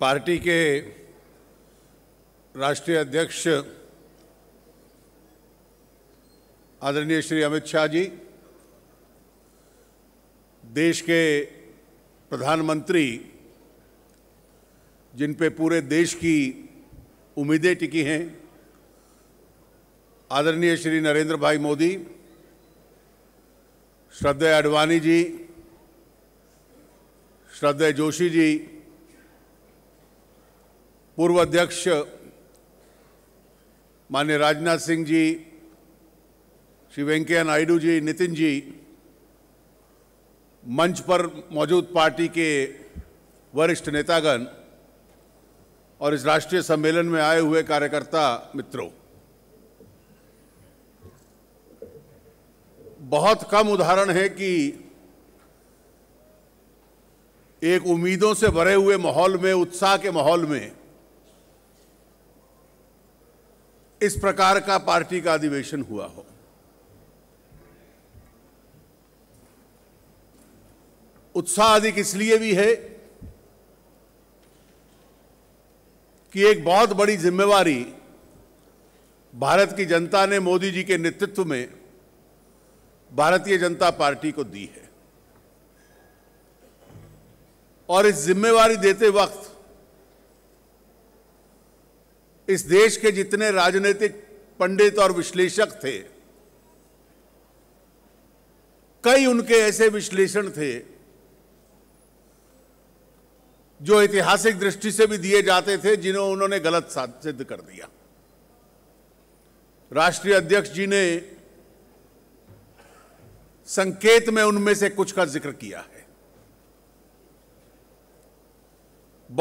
party के राष्ट्रीय अध्यक्ष आदरणीय श्री अमित शाह जी देश के प्रधानमंत्री जिन पे पूरे देश की उम्मीदें टिकी हैं आदरणीय श्री नरेंद्र भाई मोदी श्रद्धेय अडवाणी जी श्रद्धेय जोशी जी पूर्व अध्यक्ष मान्य राजनाथ सिंह जी श्री वेंकैया नायडू जी नितिन जी मंच पर मौजूद पार्टी के वरिष्ठ नेतागण और इस राष्ट्रीय सम्मेलन में आए हुए कार्यकर्ता मित्रों बहुत कम उदाहरण है कि एक उम्मीदों से भरे हुए माहौल में उत्साह के माहौल में इस प्रकार का पार्टी का अधिवेशन हुआ हो उत्साह अधिक इसलिए भी है कि एक बहुत बड़ी जिम्मेवारी भारत की जनता ने मोदी जी के नेतृत्व में भारतीय जनता पार्टी को दी है और इस जिम्मेवारी देते वक्त इस देश के जितने राजनीतिक पंडित और विश्लेषक थे कई उनके ऐसे विश्लेषण थे जो ऐतिहासिक दृष्टि से भी दिए जाते थे जिन्हें उन्होंने गलत सिद्ध कर दिया राष्ट्रीय अध्यक्ष जी ने संकेत में उनमें से कुछ का जिक्र किया है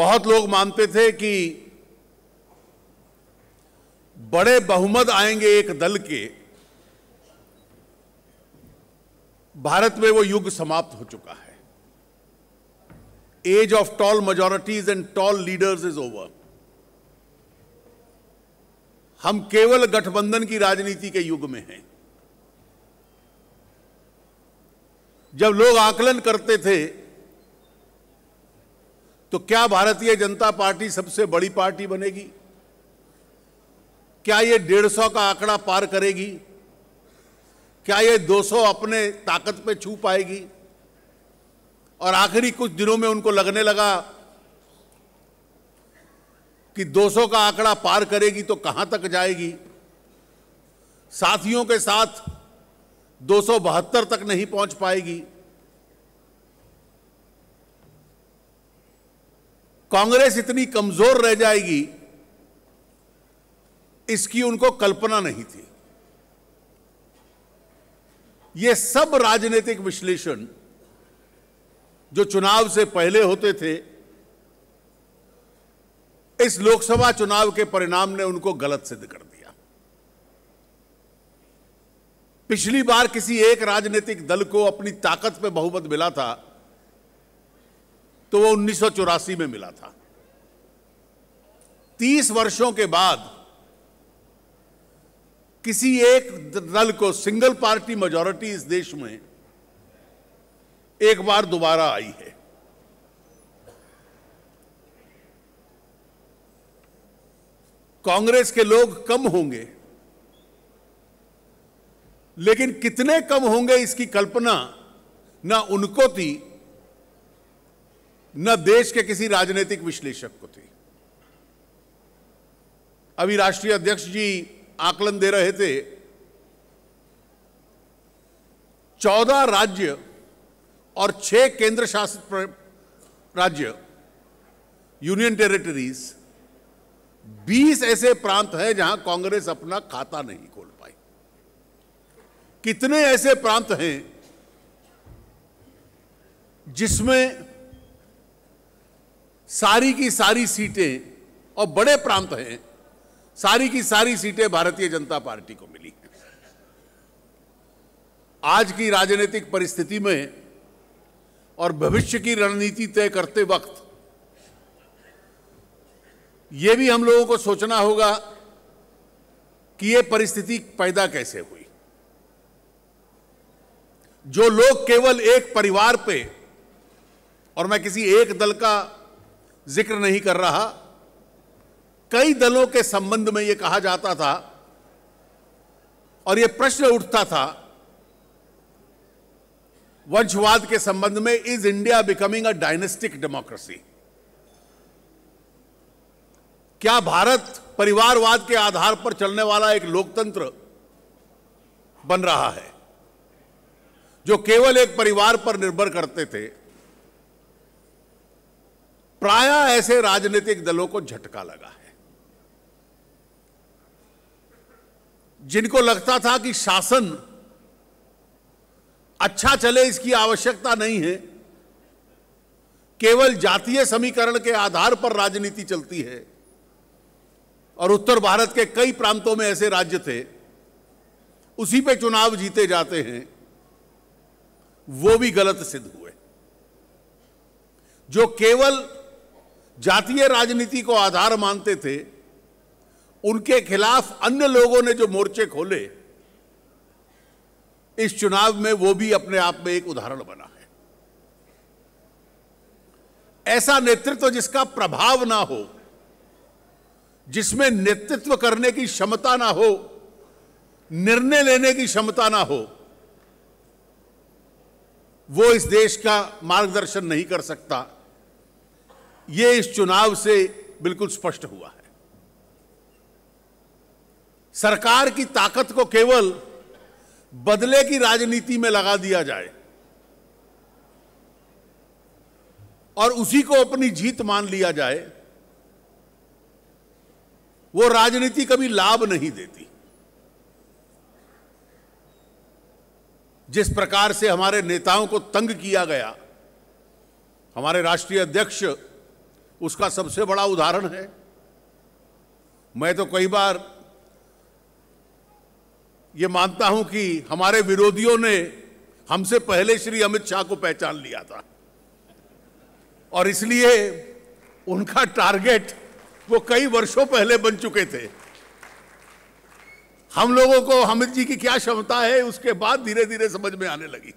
बहुत लोग मानते थे कि बड़े बहुमत आएंगे एक दल के भारत में वो युग समाप्त हो चुका है age of tall majorities and tall leaders is over हम केवल गठबंधन की राजनीति के युग में हैं जब लोग आकलन करते थे तो क्या भारतीय जनता पार्टी सबसे बड़ी पार्टी बनेगी क्या ये डेढ़ सौ का आंकड़ा पार करेगी क्या ये 200 अपने ताकत पे छू पाएगी और आखिरी कुछ दिनों में उनको लगने लगा कि 200 का आंकड़ा पार करेगी तो कहां तक जाएगी साथियों के साथ दो तक नहीं पहुंच पाएगी कांग्रेस इतनी कमजोर रह जाएगी इसकी उनको कल्पना नहीं थी ये सब राजनीतिक विश्लेषण जो चुनाव से पहले होते थे इस लोकसभा चुनाव के परिणाम ने उनको गलत सिद्ध कर दिया पिछली बार किसी एक राजनीतिक दल को अपनी ताकत पे बहुमत मिला था तो वो उन्नीस में मिला था 30 वर्षों के बाद किसी एक दल को सिंगल पार्टी मेजोरिटी इस देश में एक बार दोबारा आई है कांग्रेस के लोग कम होंगे लेकिन कितने कम होंगे इसकी कल्पना ना उनको थी न देश के किसी राजनीतिक विश्लेषक को थी अभी राष्ट्रीय अध्यक्ष जी आकलन दे रहे थे चौदह राज्य और छह केंद्र शासित राज्य यूनियन टेरिटरीज बीस ऐसे प्रांत हैं जहां कांग्रेस अपना खाता नहीं खोल पाई कितने ऐसे प्रांत हैं जिसमें सारी की सारी सीटें और बड़े प्रांत हैं सारी की सारी सीटें भारतीय जनता पार्टी को मिली आज की राजनीतिक परिस्थिति में और भविष्य की रणनीति तय करते वक्त यह भी हम लोगों को सोचना होगा कि यह परिस्थिति पैदा कैसे हुई जो लोग केवल एक परिवार पे और मैं किसी एक दल का जिक्र नहीं कर रहा कई दलों के संबंध में यह कहा जाता था और यह प्रश्न उठता था वंशवाद के संबंध में is India becoming a dynastic democracy क्या भारत परिवारवाद के आधार पर चलने वाला एक लोकतंत्र बन रहा है जो केवल एक परिवार पर निर्भर करते थे प्राय ऐसे राजनीतिक दलों को झटका लगा है जिनको लगता था कि शासन अच्छा चले इसकी आवश्यकता नहीं है केवल जातीय समीकरण के आधार पर राजनीति चलती है और उत्तर भारत के कई प्रांतों में ऐसे राज्य थे उसी पे चुनाव जीते जाते हैं वो भी गलत सिद्ध हुए जो केवल जातीय राजनीति को आधार मानते थे उनके खिलाफ अन्य लोगों ने जो मोर्चे खोले इस चुनाव में वो भी अपने आप में एक उदाहरण बना है ऐसा नेतृत्व जिसका प्रभाव ना हो जिसमें नेतृत्व करने की क्षमता ना हो निर्णय लेने की क्षमता ना हो वो इस देश का मार्गदर्शन नहीं कर सकता ये इस चुनाव से बिल्कुल स्पष्ट हुआ है सरकार की ताकत को केवल बदले की राजनीति में लगा दिया जाए और उसी को अपनी जीत मान लिया जाए वो राजनीति कभी लाभ नहीं देती जिस प्रकार से हमारे नेताओं को तंग किया गया हमारे राष्ट्रीय अध्यक्ष उसका सबसे बड़ा उदाहरण है मैं तो कई बार ये मानता हूं कि हमारे विरोधियों ने हमसे पहले श्री अमित शाह को पहचान लिया था और इसलिए उनका टारगेट वो कई वर्षों पहले बन चुके थे हम लोगों को अमित जी की क्या क्षमता है उसके बाद धीरे धीरे समझ में आने लगी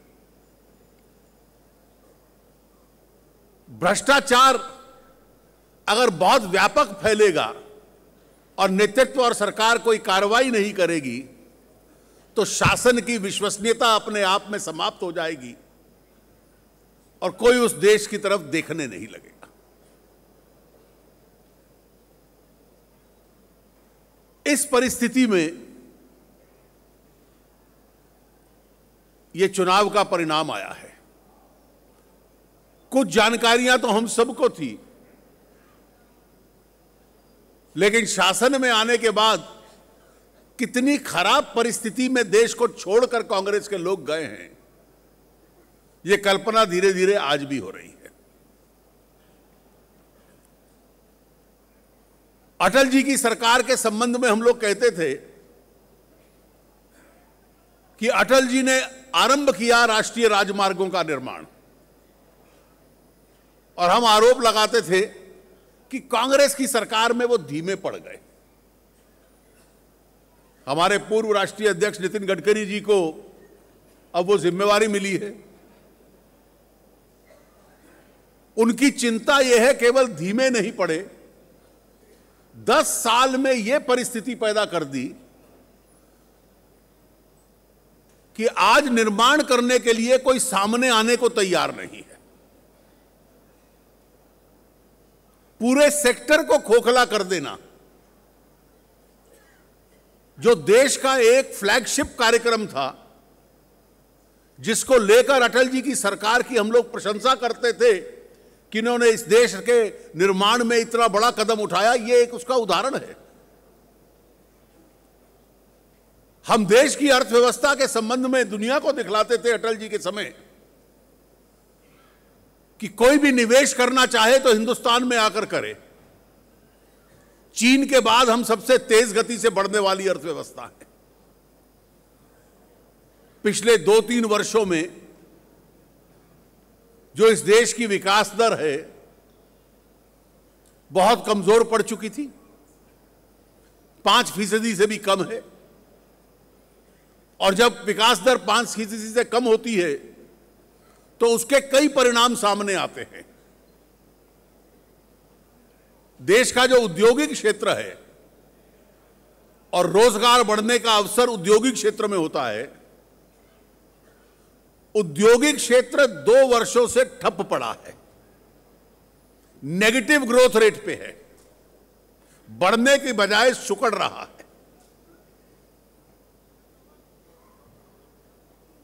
भ्रष्टाचार अगर बहुत व्यापक फैलेगा और नेतृत्व और सरकार कोई कार्रवाई नहीं करेगी तो शासन की विश्वसनीयता अपने आप में समाप्त हो जाएगी और कोई उस देश की तरफ देखने नहीं लगेगा इस परिस्थिति में यह चुनाव का परिणाम आया है कुछ जानकारियां तो हम सबको थी लेकिन शासन में आने के बाद कितनी खराब परिस्थिति में देश को छोड़कर कांग्रेस के लोग गए हैं ये कल्पना धीरे धीरे आज भी हो रही है अटल जी की सरकार के संबंध में हम लोग कहते थे कि अटल जी ने आरंभ किया राष्ट्रीय राजमार्गों का निर्माण और हम आरोप लगाते थे कि कांग्रेस की सरकार में वो धीमे पड़ गए हमारे पूर्व राष्ट्रीय अध्यक्ष नितिन गडकरी जी को अब वो जिम्मेवारी मिली है उनकी चिंता यह है केवल धीमे नहीं पड़े दस साल में यह परिस्थिति पैदा कर दी कि आज निर्माण करने के लिए कोई सामने आने को तैयार नहीं है पूरे सेक्टर को खोखला कर देना जो देश का एक फ्लैगशिप कार्यक्रम था जिसको लेकर अटल जी की सरकार की हम लोग प्रशंसा करते थे कि इन्होंने इस देश के निर्माण में इतना बड़ा कदम उठाया ये एक उसका उदाहरण है हम देश की अर्थव्यवस्था के संबंध में दुनिया को दिखलाते थे अटल जी के समय कि कोई भी निवेश करना चाहे तो हिंदुस्तान में आकर करे चीन के बाद हम सबसे तेज गति से बढ़ने वाली अर्थव्यवस्था है पिछले दो तीन वर्षों में जो इस देश की विकास दर है बहुत कमजोर पड़ चुकी थी पांच फीसदी से भी कम है और जब विकास दर पांच फीसदी से कम होती है तो उसके कई परिणाम सामने आते हैं देश का जो औद्योगिक क्षेत्र है और रोजगार बढ़ने का अवसर औद्योगिक क्षेत्र में होता है औद्योगिक क्षेत्र दो वर्षों से ठप पड़ा है नेगेटिव ग्रोथ रेट पे है बढ़ने की बजाय सुकड़ रहा है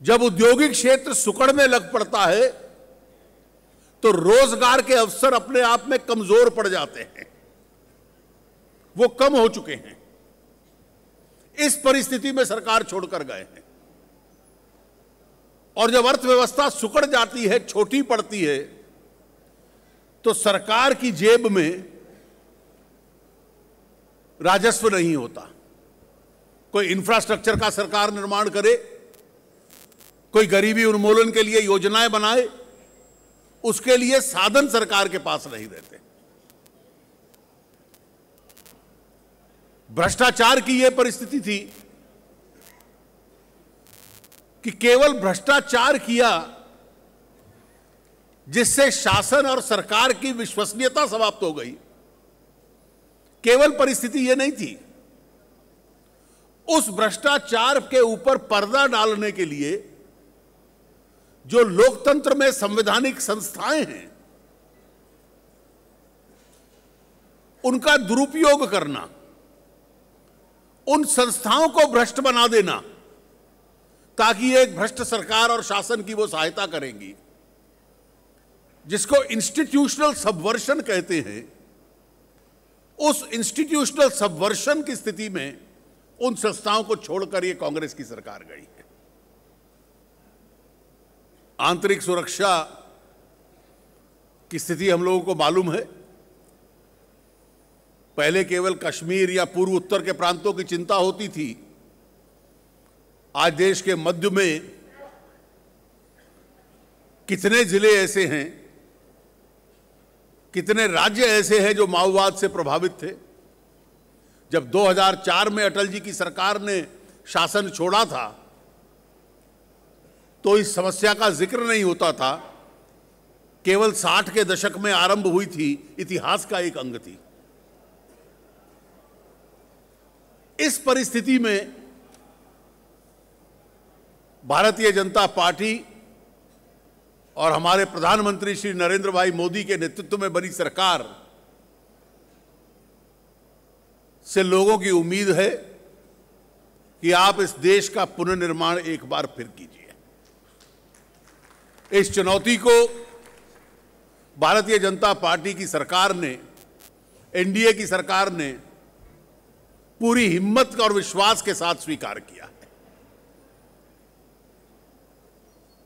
जब औद्योगिक क्षेत्र सुकड़ने लग पड़ता है तो रोजगार के अवसर अपने आप में कमजोर पड़ जाते हैं वो कम हो चुके हैं इस परिस्थिति में सरकार छोड़कर गए हैं और जब अर्थव्यवस्था सुकड़ जाती है छोटी पड़ती है तो सरकार की जेब में राजस्व नहीं होता कोई इंफ्रास्ट्रक्चर का सरकार निर्माण करे कोई गरीबी उन्मूलन के लिए योजनाएं बनाए उसके लिए साधन सरकार के पास नहीं देते भ्रष्टाचार की यह परिस्थिति थी कि केवल भ्रष्टाचार किया जिससे शासन और सरकार की विश्वसनीयता समाप्त हो गई केवल परिस्थिति यह नहीं थी उस भ्रष्टाचार के ऊपर पर्दा डालने के लिए जो लोकतंत्र में संवैधानिक संस्थाएं हैं उनका दुरुपयोग करना उन संस्थाओं को भ्रष्ट बना देना ताकि एक भ्रष्ट सरकार और शासन की वो सहायता करेंगी जिसको इंस्टीट्यूशनल सबवर्शन कहते हैं उस इंस्टीट्यूशनल सबवर्शन की स्थिति में उन संस्थाओं को छोड़कर ये कांग्रेस की सरकार गई आंतरिक सुरक्षा की स्थिति हम लोगों को मालूम है पहले केवल कश्मीर या पूर्व उत्तर के प्रांतों की चिंता होती थी आज देश के मध्य में कितने जिले ऐसे हैं कितने राज्य ऐसे हैं जो माओवाद से प्रभावित थे जब 2004 में अटल जी की सरकार ने शासन छोड़ा था तो इस समस्या का जिक्र नहीं होता था केवल साठ के दशक में आरंभ हुई थी इतिहास का एक अंग थी इस परिस्थिति में भारतीय जनता पार्टी और हमारे प्रधानमंत्री श्री नरेंद्र भाई मोदी के नेतृत्व में बनी सरकार से लोगों की उम्मीद है कि आप इस देश का पुनर्निर्माण एक बार फिर कीजिए इस चुनौती को भारतीय जनता पार्टी की सरकार ने एनडीए की सरकार ने पूरी हिम्मत और विश्वास के साथ स्वीकार किया है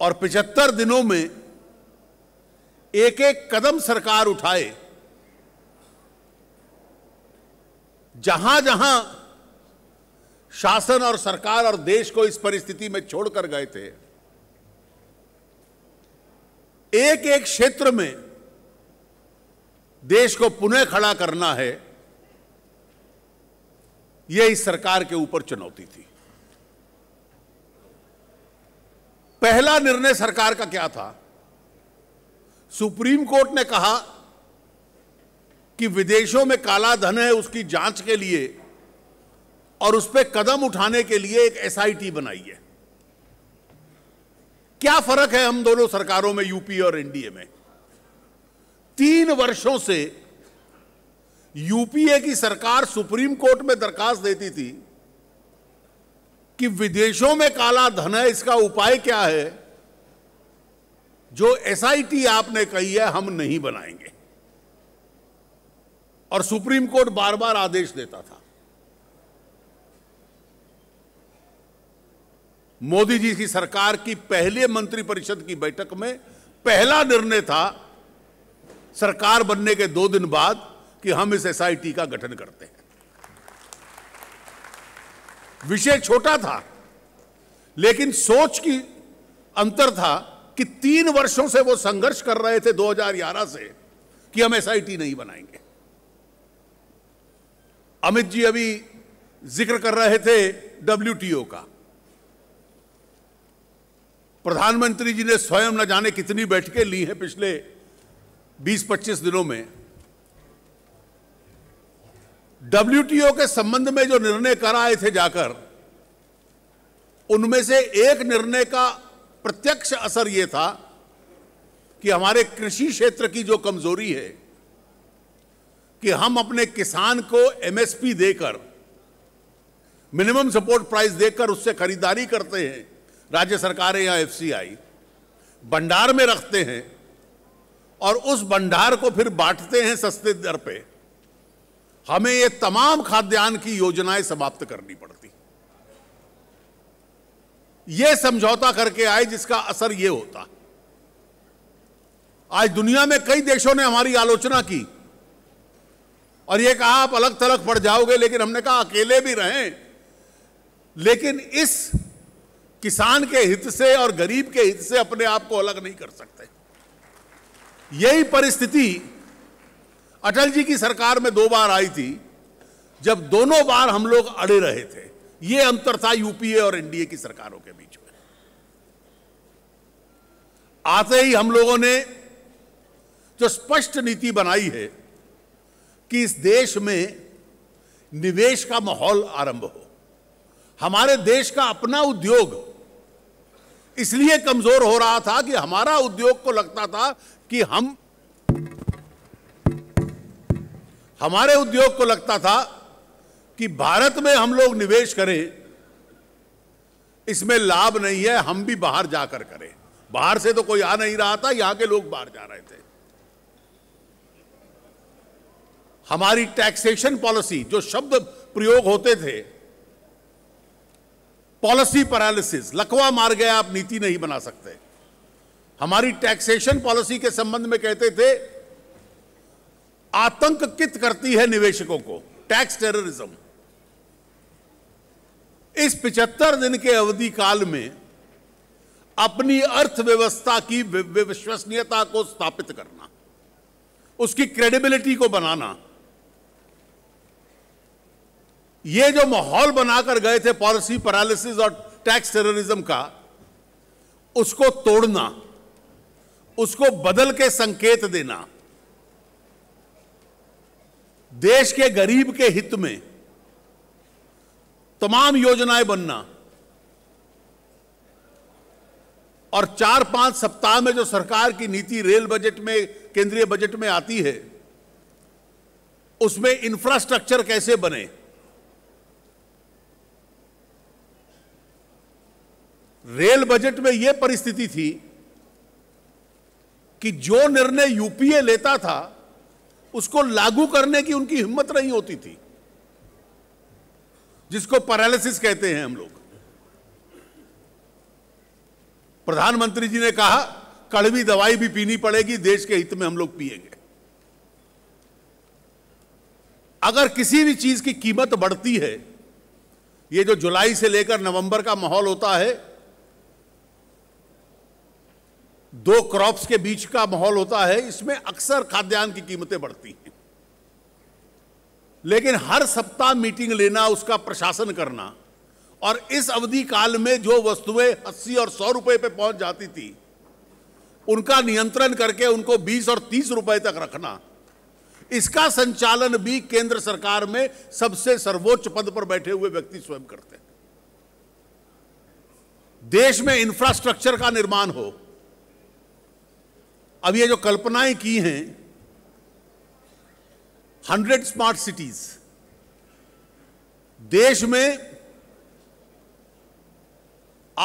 और पिछहत्तर दिनों में एक एक कदम सरकार उठाए जहां जहां शासन और सरकार और देश को इस परिस्थिति में छोड़कर गए थे एक एक क्षेत्र में देश को पुनः खड़ा करना है यह इस सरकार के ऊपर चुनौती थी पहला निर्णय सरकार का क्या था सुप्रीम कोर्ट ने कहा कि विदेशों में काला धन है उसकी जांच के लिए और उस पर कदम उठाने के लिए एक एसआईटी बनाई है क्या फर्क है हम दोनों सरकारों में यूपी और एनडीए में तीन वर्षों से यूपीए की सरकार सुप्रीम कोर्ट में दरखास्त देती थी कि विदेशों में काला धन है इसका उपाय क्या है जो एसआईटी आपने कही है हम नहीं बनाएंगे और सुप्रीम कोर्ट बार बार आदेश देता था मोदी जी की सरकार की पहले मंत्रिपरिषद की बैठक में पहला निर्णय था सरकार बनने के दो दिन बाद कि हम इस एसआईटी का गठन करते हैं विषय छोटा था लेकिन सोच की अंतर था कि तीन वर्षों से वो संघर्ष कर रहे थे 2011 से कि हम एसआईटी नहीं बनाएंगे अमित जी अभी जिक्र कर रहे थे डब्ल्यूटीओ का प्रधानमंत्री जी ने स्वयं न जाने कितनी बैठकें ली हैं पिछले 20-25 दिनों में डब्ल्यूटीओ के संबंध में जो निर्णय कराए थे जाकर उनमें से एक निर्णय का प्रत्यक्ष असर यह था कि हमारे कृषि क्षेत्र की जो कमजोरी है कि हम अपने किसान को एमएसपी देकर मिनिमम सपोर्ट प्राइस देकर उससे खरीदारी करते हैं राज्य सरकारें या एफसीआई भंडार में रखते हैं और उस भंडार को फिर बांटते हैं सस्ते दर पे हमें ये तमाम खाद्यान्न की योजनाएं समाप्त करनी पड़ती ये समझौता करके आए जिसका असर ये होता आज दुनिया में कई देशों ने हमारी आलोचना की और ये कहा आप अलग थलग पड़ जाओगे लेकिन हमने कहा अकेले भी रहें लेकिन इस किसान के हित से और गरीब के हित से अपने आप को अलग नहीं कर सकते यही परिस्थिति अटल जी की सरकार में दो बार आई थी जब दोनों बार हम लोग अड़े रहे थे ये अंतर था यूपीए और एनडीए की सरकारों के बीच में आते ही हम लोगों ने जो स्पष्ट नीति बनाई है कि इस देश में निवेश का माहौल आरंभ हो हमारे देश का अपना उद्योग इसलिए कमजोर हो रहा था कि हमारा उद्योग को लगता था कि हम हमारे उद्योग को लगता था कि भारत में हम लोग निवेश करें इसमें लाभ नहीं है हम भी बाहर जाकर करें बाहर से तो कोई आ नहीं रहा था यहां के लोग बाहर जा रहे थे हमारी टैक्सेशन पॉलिसी जो शब्द प्रयोग होते थे पॉलिसी पैरालिसिस लकवा मार गया आप नीति नहीं बना सकते हमारी टैक्सेशन पॉलिसी के संबंध में कहते थे आतंक कित करती है निवेशकों को टैक्स टेररिज्म इस पिचहत्तर दिन के अवधि काल में अपनी अर्थव्यवस्था की विश्वसनीयता को स्थापित करना उसकी क्रेडिबिलिटी को बनाना ये जो माहौल बनाकर गए थे पॉलिसी पैरालिसिस और टैक्स टेररिज्म का उसको तोड़ना उसको बदल के संकेत देना देश के गरीब के हित में तमाम योजनाएं बनना और चार पांच सप्ताह में जो सरकार की नीति रेल बजट में केंद्रीय बजट में आती है उसमें इंफ्रास्ट्रक्चर कैसे बने रेल बजट में यह परिस्थिति थी कि जो निर्णय यूपीए लेता था उसको लागू करने की उनकी हिम्मत नहीं होती थी जिसको पैरालिसिस कहते हैं हम लोग प्रधानमंत्री जी ने कहा कड़वी दवाई भी पीनी पड़ेगी देश के हित में हम लोग पिएंगे अगर किसी भी चीज की कीमत बढ़ती है ये जो जुलाई से लेकर नवंबर का माहौल होता है दो क्रॉप्स के बीच का माहौल होता है इसमें अक्सर खाद्यान्न की कीमतें बढ़ती हैं लेकिन हर सप्ताह मीटिंग लेना उसका प्रशासन करना और इस अवधि काल में जो वस्तुएं अस्सी और सौ रुपए पे पहुंच जाती थी उनका नियंत्रण करके उनको बीस और तीस रुपए तक रखना इसका संचालन भी केंद्र सरकार में सबसे सर्वोच्च पद पर बैठे हुए व्यक्ति स्वयं करते हैं देश में इंफ्रास्ट्रक्चर का निर्माण हो अब ये जो कल्पनाएं की हैं हंड्रेड स्मार्ट सिटीज देश में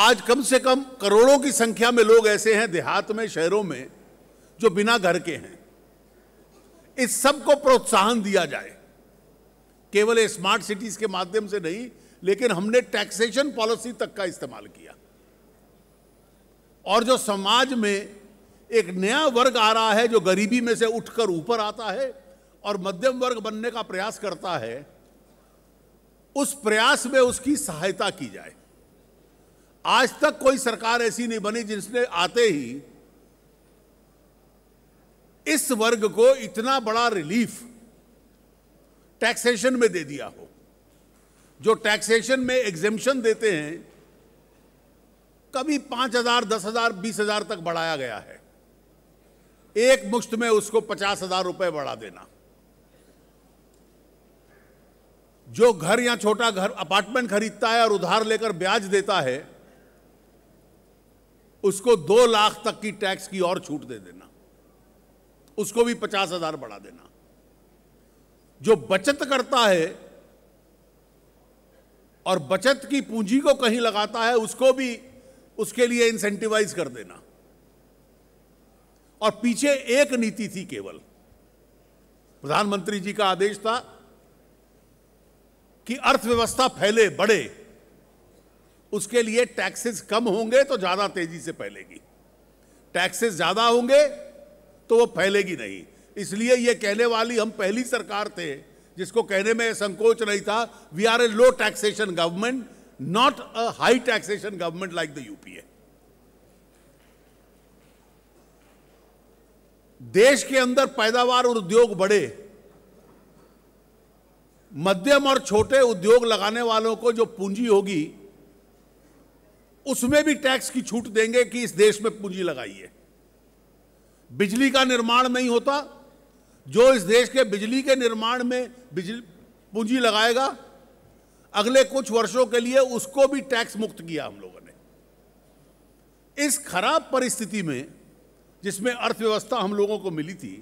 आज कम से कम करोड़ों की संख्या में लोग ऐसे हैं देहात में शहरों में जो बिना घर के हैं इस सब को प्रोत्साहन दिया जाए केवल स्मार्ट सिटीज के माध्यम से नहीं लेकिन हमने टैक्सेशन पॉलिसी तक का इस्तेमाल किया और जो समाज में एक नया वर्ग आ रहा है जो गरीबी में से उठकर ऊपर आता है और मध्यम वर्ग बनने का प्रयास करता है उस प्रयास में उसकी सहायता की जाए आज तक कोई सरकार ऐसी नहीं बनी जिसने आते ही इस वर्ग को इतना बड़ा रिलीफ टैक्सेशन में दे दिया हो जो टैक्सेशन में एग्जेम्पन देते हैं कभी पांच हजार दस हजार बीस हजार तक बढ़ाया गया है एक मुश्त में उसको पचास हजार रुपए बढ़ा देना जो घर या छोटा घर अपार्टमेंट खरीदता है और उधार लेकर ब्याज देता है उसको दो लाख तक की टैक्स की और छूट दे देना उसको भी पचास हजार बढ़ा देना जो बचत करता है और बचत की पूंजी को कहीं लगाता है उसको भी उसके लिए इंसेंटिवाइज कर देना और पीछे एक नीति थी केवल प्रधानमंत्री जी का आदेश था कि अर्थव्यवस्था फैले बढ़े उसके लिए टैक्सेस कम होंगे तो ज्यादा तेजी से फैलेगी टैक्सेस ज्यादा होंगे तो वो फैलेगी नहीं इसलिए ये कहने वाली हम पहली सरकार थे जिसको कहने में संकोच नहीं था we are a low taxation government not a high taxation government like the UPA देश के अंदर पैदावार और उद्योग बढ़े मध्यम और छोटे उद्योग लगाने वालों को जो पूंजी होगी उसमें भी टैक्स की छूट देंगे कि इस देश में पूंजी लगाइए बिजली का निर्माण नहीं होता जो इस देश के बिजली के निर्माण में बिजली पूंजी लगाएगा अगले कुछ वर्षों के लिए उसको भी टैक्स मुक्त किया हम लोगों ने इस खराब परिस्थिति में जिसमें अर्थव्यवस्था हम लोगों को मिली थी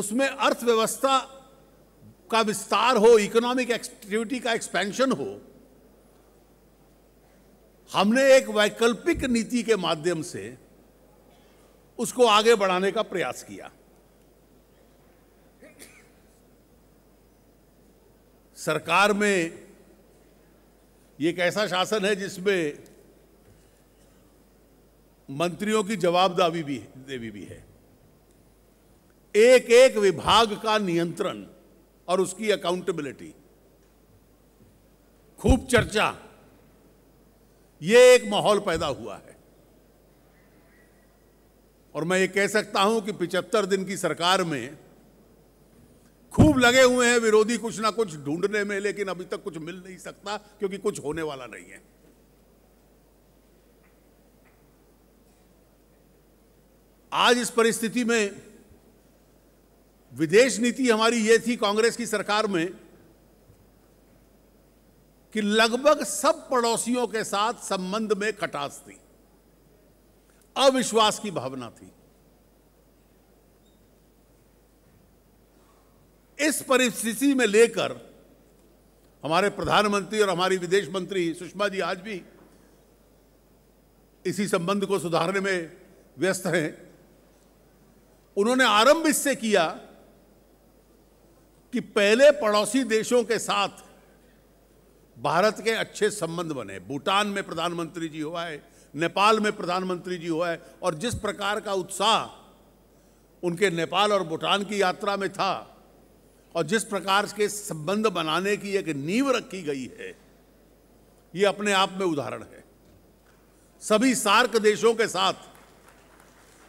उसमें अर्थव्यवस्था का विस्तार हो इकोनॉमिक एक्टिविटी का एक्सपेंशन हो हमने एक वैकल्पिक नीति के माध्यम से उसको आगे बढ़ाने का प्रयास किया सरकार में एक ऐसा शासन है जिसमें मंत्रियों की जवाबदारी भी देवी भी है एक एक विभाग का नियंत्रण और उसकी अकाउंटेबिलिटी खूब चर्चा ये एक माहौल पैदा हुआ है और मैं ये कह सकता हूं कि पिचहत्तर दिन की सरकार में खूब लगे हुए हैं विरोधी कुछ ना कुछ ढूंढने में लेकिन अभी तक कुछ मिल नहीं सकता क्योंकि कुछ होने वाला नहीं है आज इस परिस्थिति में विदेश नीति हमारी ये थी कांग्रेस की सरकार में कि लगभग सब पड़ोसियों के साथ संबंध में खटास थी अविश्वास की भावना थी इस परिस्थिति में लेकर हमारे प्रधानमंत्री और हमारी विदेश मंत्री सुषमा जी आज भी इसी संबंध को सुधारने में व्यस्त हैं उन्होंने आरंभ इससे किया कि पहले पड़ोसी देशों के साथ भारत के अच्छे संबंध बने भूटान में प्रधानमंत्री जी हुआ है नेपाल में प्रधानमंत्री जी हुआ है और जिस प्रकार का उत्साह उनके नेपाल और भूटान की यात्रा में था और जिस प्रकार के संबंध बनाने की एक नींव रखी गई है ये अपने आप में उदाहरण है सभी सार्क देशों के साथ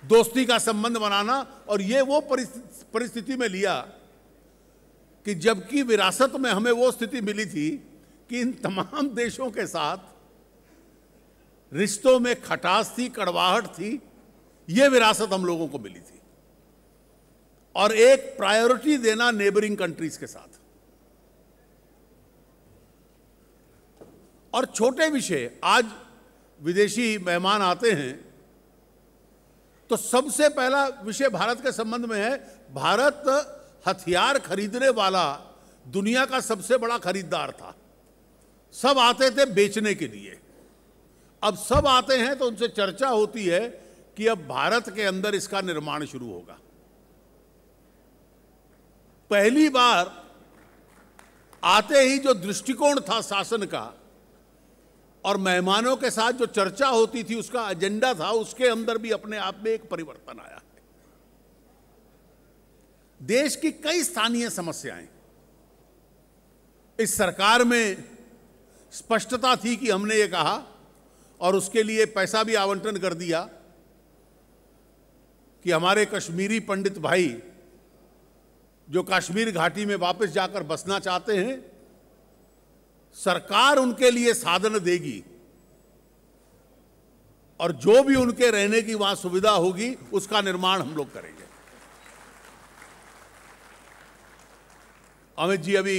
दोस्ती का संबंध बनाना और ये वो परिस्थिति में लिया कि जबकि विरासत में हमें वो स्थिति मिली थी कि इन तमाम देशों के साथ रिश्तों में खटास थी कड़वाहट थी ये विरासत हम लोगों को मिली थी और एक प्रायोरिटी देना नेबरिंग कंट्रीज के साथ और छोटे विषय आज विदेशी मेहमान आते हैं तो सबसे पहला विषय भारत के संबंध में है भारत हथियार खरीदने वाला दुनिया का सबसे बड़ा खरीदार था सब आते थे बेचने के लिए अब सब आते हैं तो उनसे चर्चा होती है कि अब भारत के अंदर इसका निर्माण शुरू होगा पहली बार आते ही जो दृष्टिकोण था शासन का और मेहमानों के साथ जो चर्चा होती थी उसका एजेंडा था उसके अंदर भी अपने आप में एक परिवर्तन आया है देश की कई स्थानीय समस्याएं इस सरकार में स्पष्टता थी कि हमने ये कहा और उसके लिए पैसा भी आवंटन कर दिया कि हमारे कश्मीरी पंडित भाई जो कश्मीर घाटी में वापस जाकर बसना चाहते हैं सरकार उनके लिए साधन देगी और जो भी उनके रहने की वहां सुविधा होगी उसका निर्माण हम लोग करेंगे अमित जी अभी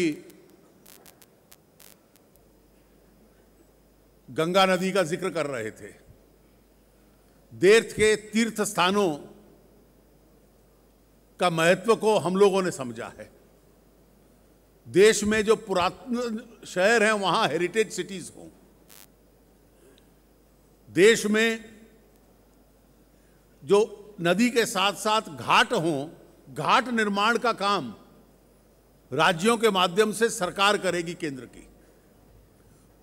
गंगा नदी का जिक्र कर रहे थे देश के तीर्थ स्थानों का महत्व को हम लोगों ने समझा है देश में जो पुरातन शहर हैं वहां हेरिटेज सिटीज हों देश में जो नदी के साथ साथ घाट हों घाट निर्माण का काम राज्यों के माध्यम से सरकार करेगी केंद्र की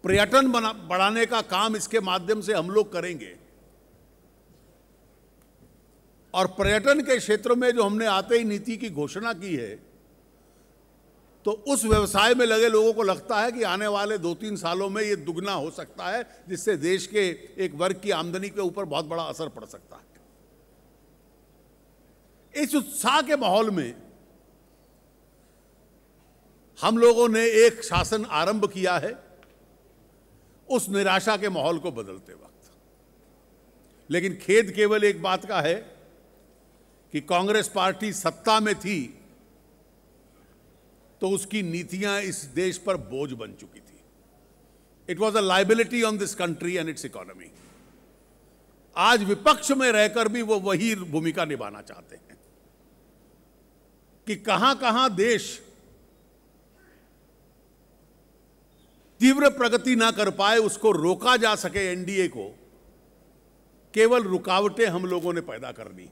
पर्यटन बढ़ाने का काम इसके माध्यम से हम लोग करेंगे और पर्यटन के क्षेत्र में जो हमने आते ही नीति की घोषणा की है तो उस व्यवसाय में लगे लोगों को लगता है कि आने वाले दो तीन सालों में ये दुगना हो सकता है जिससे देश के एक वर्ग की आमदनी के ऊपर बहुत बड़ा असर पड़ सकता है इस उत्साह के माहौल में हम लोगों ने एक शासन आरंभ किया है उस निराशा के माहौल को बदलते वक्त लेकिन खेद केवल एक बात का है कि कांग्रेस पार्टी सत्ता में थी तो उसकी नीतियां इस देश पर बोझ बन चुकी थी it was a liability on this country and its economy आज विपक्ष में रहकर भी वो वही भूमिका निभाना चाहते हैं कि कहां कहां देश तीव्र प्रगति ना कर पाए उसको रोका जा सके एनडीए को केवल रुकावटें हम लोगों ने पैदा कर दी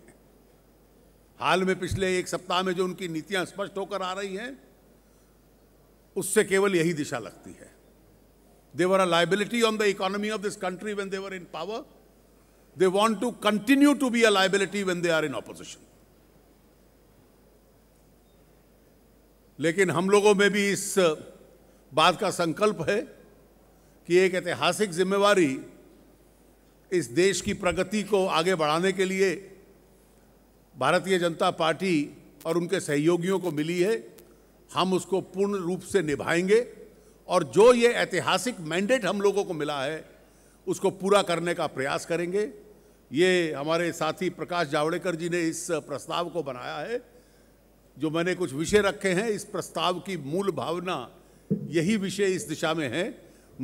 हाल में पिछले एक सप्ताह में जो उनकी नीतियां स्पष्ट होकर आ रही हैं उससे केवल यही दिशा लगती है they are a liability on the economy of this country when they are in power they want to continue to be a liability when they are in opposition लेकिन हम लोगों में भी इस बात का संकल्प है कि एक ऐतिहासिक जिम्मेवारी इस देश की प्रगति को आगे बढ़ाने के लिए भारतीय जनता पार्टी और उनके सहयोगियों को मिली है हम उसको पूर्ण रूप से निभाएंगे और जो ये ऐतिहासिक मैंडेट हम लोगों को मिला है उसको पूरा करने का प्रयास करेंगे ये हमारे साथी प्रकाश जावड़ेकर जी ने इस प्रस्ताव को बनाया है जो मैंने कुछ विषय रखे हैं इस प्रस्ताव की मूल भावना यही विषय इस दिशा में है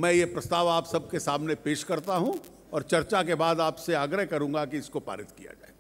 मैं ये प्रस्ताव आप सबके सामने पेश करता हूं और चर्चा के बाद आपसे आग्रह करूंगा कि इसको पारित किया जाए